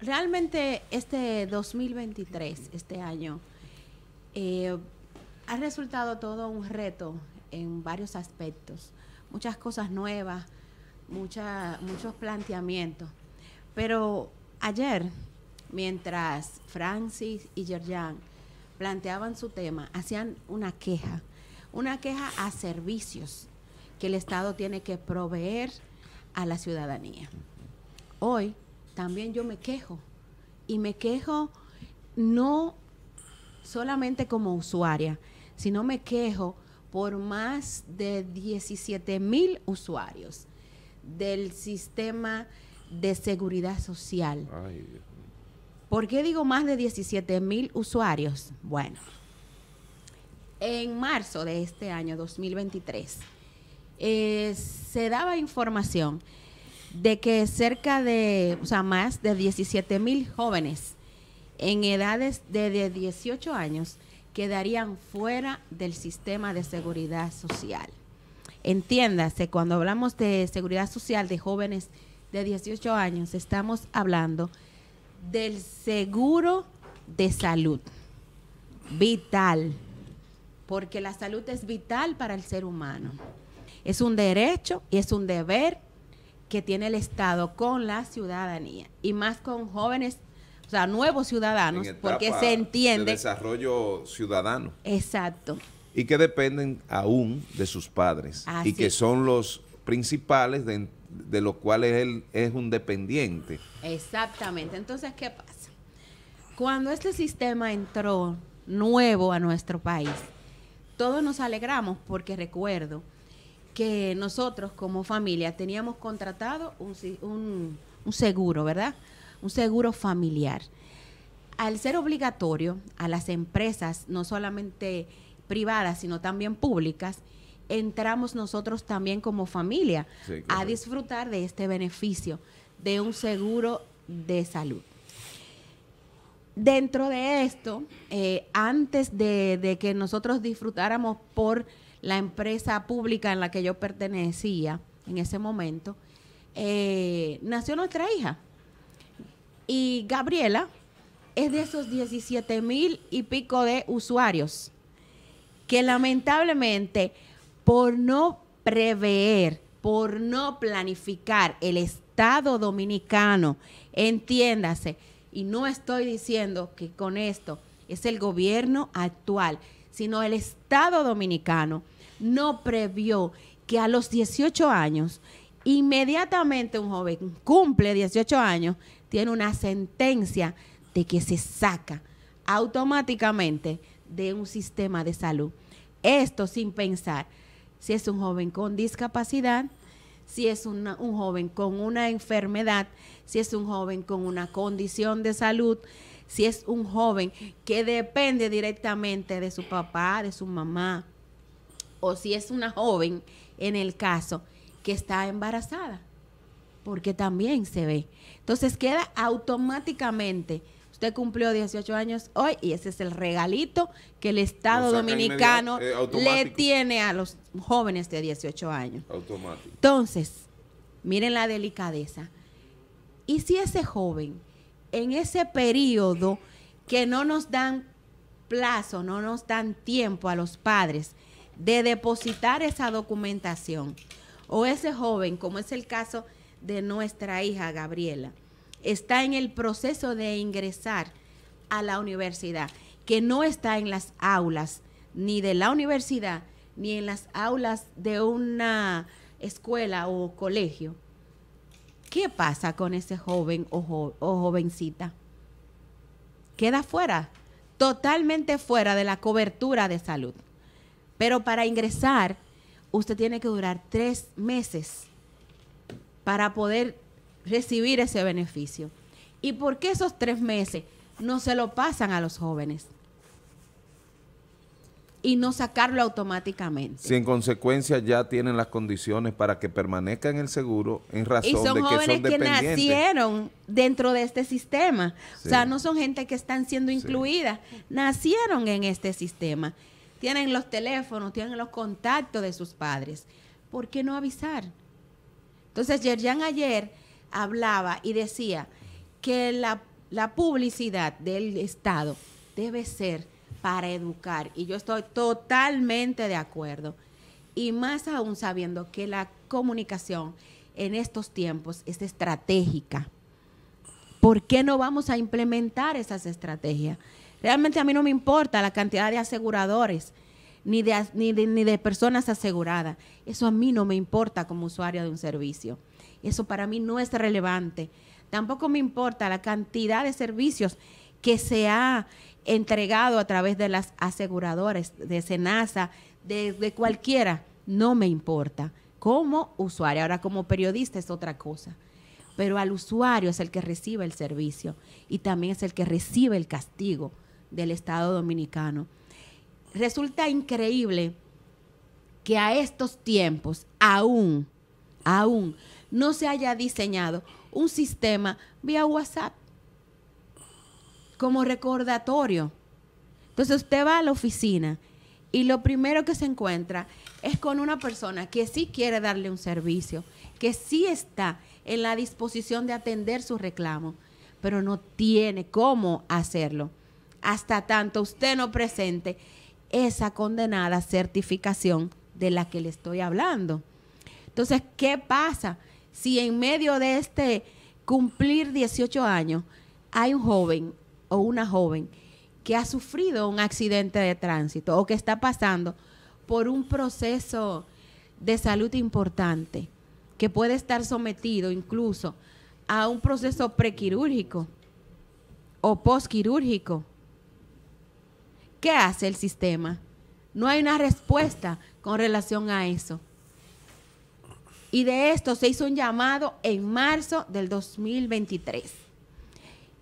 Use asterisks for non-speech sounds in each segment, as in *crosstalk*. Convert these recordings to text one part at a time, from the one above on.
realmente este 2023, este año, eh, ha resultado todo un reto en varios aspectos. Muchas cosas nuevas, muchos planteamientos. Pero ayer, mientras Francis y Yerjan planteaban su tema, hacían una queja, una queja a servicios que el Estado tiene que proveer a la ciudadanía. Hoy también yo me quejo. Y me quejo no solamente como usuaria, sino me quejo por más de 17 mil usuarios del sistema de seguridad social. ¿Por qué digo más de 17 mil usuarios? Bueno, en marzo de este año 2023 eh, se daba información de que cerca de, o sea, más de 17 mil jóvenes en edades de, de 18 años quedarían fuera del sistema de seguridad social. Entiéndase, cuando hablamos de seguridad social de jóvenes de 18 años, estamos hablando del seguro de salud vital, porque la salud es vital para el ser humano. Es un derecho y es un deber que tiene el Estado con la ciudadanía y más con jóvenes, o sea, nuevos ciudadanos, porque se entiende. desarrollo ciudadano. Exacto. Y que dependen aún de sus padres y que son los principales de los cuales él es un dependiente. Exactamente. Entonces, ¿qué pasa? Cuando este sistema entró nuevo a nuestro país, todos nos alegramos porque recuerdo que nosotros como familia teníamos contratado un, seguro, ¿verdad? Un seguro familiar. Al ser obligatorio a las empresas, no solamente privadas, sino también públicas, entramos nosotros también como familia a disfrutar de este beneficio de un seguro de salud. Dentro de esto, eh, antes de, de, que nosotros disfrutáramos por la empresa pública en la que yo pertenecía en ese momento, eh, nació nuestra hija. Y Gabriela es de esos 17 mil y pico de usuarios que lamentablemente por no prever, por no planificar el Estado dominicano, entiéndase, y no estoy diciendo que con esto es el gobierno actual, sino el Estado dominicano no previó que a los 18 años, inmediatamente un joven cumple 18 años, tiene una sentencia de que se saca automáticamente de un sistema de salud. Esto sin pensar si es un joven con discapacidad, si es un joven con una enfermedad, si es un joven con una condición de salud, si es un joven que depende directamente de su papá, de su mamá, o si es una joven en el caso que está embarazada, porque también se ve. Entonces queda automáticamente, usted cumplió 18 años hoy y ese es el regalito que el Estado dominicano eh, le tiene a los jóvenes de 18 años. Entonces, miren la delicadeza. ¿Y si ese joven en ese periodo que no nos dan plazo, no nos dan tiempo a los padres de depositar esa documentación. O ese joven, como es el caso de nuestra hija Gabriela, está en el proceso de ingresar a la universidad, que no está en las aulas ni de la universidad, ni en las aulas de una escuela o colegio. ¿Qué pasa con ese joven o, jovencita? Queda fuera, totalmente fuera de la cobertura de salud. Pero para ingresar, usted tiene que durar tres meses para poder recibir ese beneficio. ¿Y por qué esos tres meses no se lo pasan a los jóvenes? y no sacarlo automáticamente. Si en consecuencia ya tienen las condiciones para que permanezca en el seguro en razón de Y que son jóvenes que nacieron dentro de este sistema. O sea, no son gente que están siendo incluidas, nacieron en este sistema tienen los teléfonos, tienen los contactos de sus padres. ¿Por qué no avisar? Entonces, Yerjan ayer hablaba y decía que la, la publicidad del Estado debe ser para educar. Y yo estoy totalmente de acuerdo. Y más aún sabiendo que la comunicación en estos tiempos es estratégica. ¿Por qué no vamos a implementar esas estrategias? Realmente a mí no me importa la cantidad de aseguradores ni de, ni de, personas aseguradas. Eso a mí no me importa como usuario de un servicio. Eso para mí no es relevante. Tampoco me importa la cantidad de servicios que se ha entregado a través de las aseguradoras, de Senasa, de cualquiera. No me importa. Como usuario, ahora como periodista es otra cosa. Pero al usuario es el que recibe el servicio y también es el que recibe el castigo del Estado Dominicano. Resulta increíble que a estos tiempos aún, aún no se haya diseñado un sistema vía WhatsApp como recordatorio. Entonces usted va a la oficina y lo primero que se encuentra es con una persona que sí quiere darle un servicio, que sí está en la disposición de atender su reclamo, pero no tiene cómo hacerlo hasta tanto usted no presente esa condenada certificación de la que le estoy hablando. Entonces, ¿qué pasa si en medio de este cumplir 18 años hay un joven o una joven que ha sufrido un accidente de tránsito o que está pasando por un proceso de salud importante, que puede estar sometido incluso a un proceso prequirúrgico o postquirúrgico ¿Qué hace el sistema? No hay una respuesta con relación a eso. Y de esto se hizo un llamado en marzo del 2023.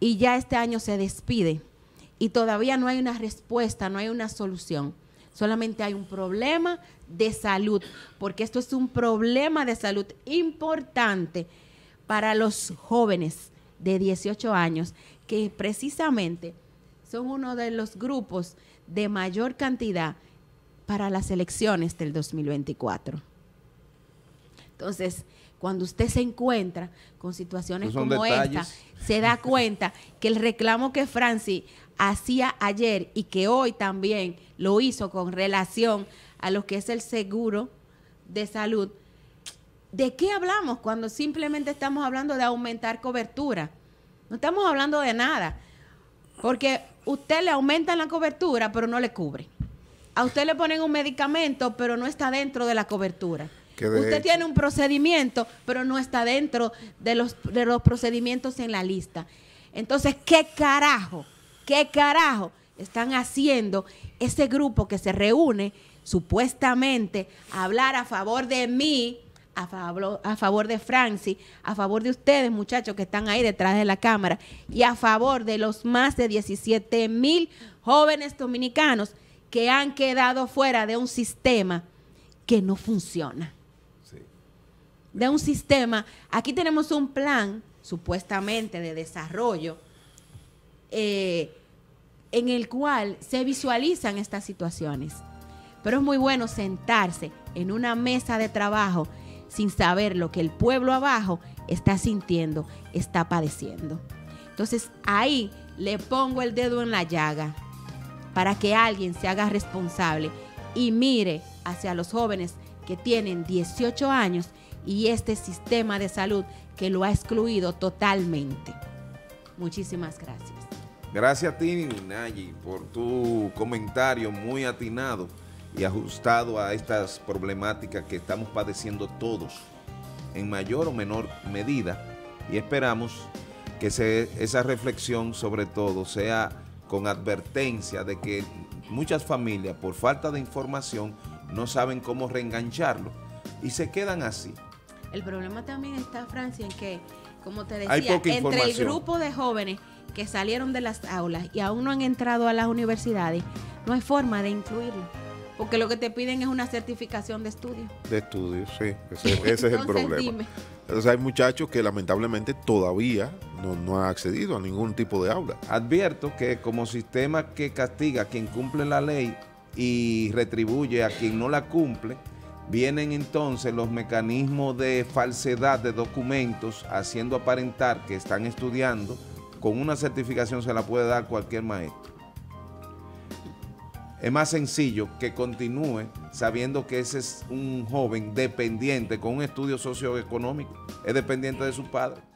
Y ya este año se despide. Y todavía no hay una respuesta, no hay una solución. Solamente hay un problema de salud, porque esto es un problema de salud importante para los jóvenes de 18 años que precisamente son uno de los grupos de mayor cantidad para las elecciones del 2024. Entonces, cuando usted se encuentra con situaciones pues como esta, se da cuenta que el reclamo que Franci hacía ayer y que hoy también lo hizo con relación a lo que es el seguro de salud, ¿de qué hablamos cuando simplemente estamos hablando de aumentar cobertura? No estamos hablando de nada. Porque usted le aumentan la cobertura, pero no le cubre. A usted le ponen un medicamento, pero no está dentro de la cobertura. Usted tiene un procedimiento, pero no está dentro de los, de los procedimientos en la lista. Entonces, ¿qué carajo? ¿Qué carajo están haciendo ese grupo que se reúne supuestamente a hablar a favor de mí, a favor, de Franci a favor de ustedes, muchachos, que están ahí detrás de la cámara, y a favor de los más de 17 mil jóvenes dominicanos que han quedado fuera de un sistema que no funciona. De un sistema, aquí tenemos un plan supuestamente de desarrollo eh, en el cual se visualizan estas situaciones. Pero es muy bueno sentarse en una mesa de trabajo sin saber lo que el pueblo abajo está sintiendo, está padeciendo. Entonces ahí le pongo el dedo en la llaga para que alguien se haga responsable y mire hacia los jóvenes que tienen 18 años y este sistema de salud que lo ha excluido totalmente. Muchísimas gracias. Gracias a ti, Nayi, por tu comentario muy atinado y ajustado a estas problemáticas que estamos padeciendo todos, en mayor o menor medida, y esperamos que esa reflexión sobre todo sea con advertencia de que muchas familias por falta de información no saben cómo reengancharlo y se quedan así. El problema también está, Francia, en que, como te decía, entre el grupo de jóvenes que salieron de las aulas y aún no han entrado a las universidades, no hay forma de incluirlo. Porque lo que te piden es una certificación de estudio. De estudio, sí. Ese, *laughs* es el problema. Entonces hay muchachos que lamentablemente todavía no, no han accedido a ningún tipo de aula. Advierto que como sistema que castiga a quien cumple la ley y retribuye a quien no la cumple, vienen entonces los mecanismos de falsedad de documentos haciendo aparentar que están estudiando. Con una certificación se la puede dar cualquier maestro es más sencillo que continúe sabiendo que ese es un joven dependiente con un estudio socioeconómico, es dependiente de su padre.